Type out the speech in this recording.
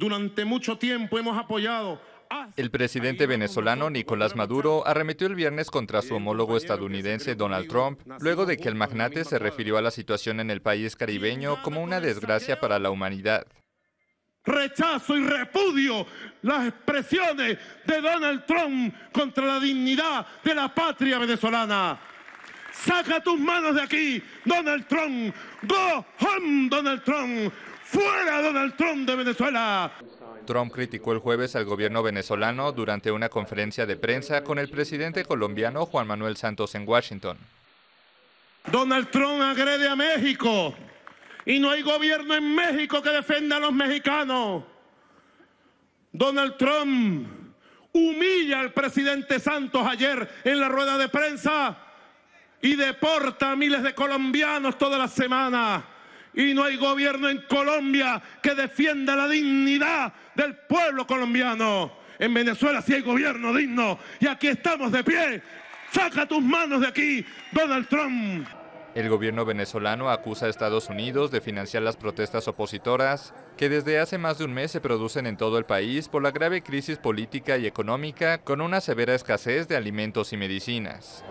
Durante mucho tiempo hemos apoyado el presidente venezolano Nicolás Maduro arremetió el viernes contra su homólogo estadounidense Donald Trump, luego de que el magnate se refirió a la situación en el país caribeño como una desgracia para la humanidad. Rechazo y repudio las expresiones de Donald Trump contra la dignidad de la patria venezolana. Saca tus manos de aquí, Donald Trump. Go home, Donald Trump. Fuera Donald Trump de Venezuela. Trump criticó el jueves al gobierno venezolano durante una conferencia de prensa con el presidente colombiano Juan Manuel Santos en Washington. Donald Trump agrede a México y no hay gobierno en México que defenda a los mexicanos. Donald Trump humilla al presidente Santos ayer en la rueda de prensa y deporta a miles de colombianos toda la semana. Y no hay gobierno en Colombia que defienda la dignidad del pueblo colombiano. En Venezuela sí hay gobierno digno y aquí estamos de pie. Saca tus manos de aquí, Donald Trump. El gobierno venezolano acusa a Estados Unidos de financiar las protestas opositoras que desde hace más de un mes se producen en todo el país por la grave crisis política y económica con una severa escasez de alimentos y medicinas.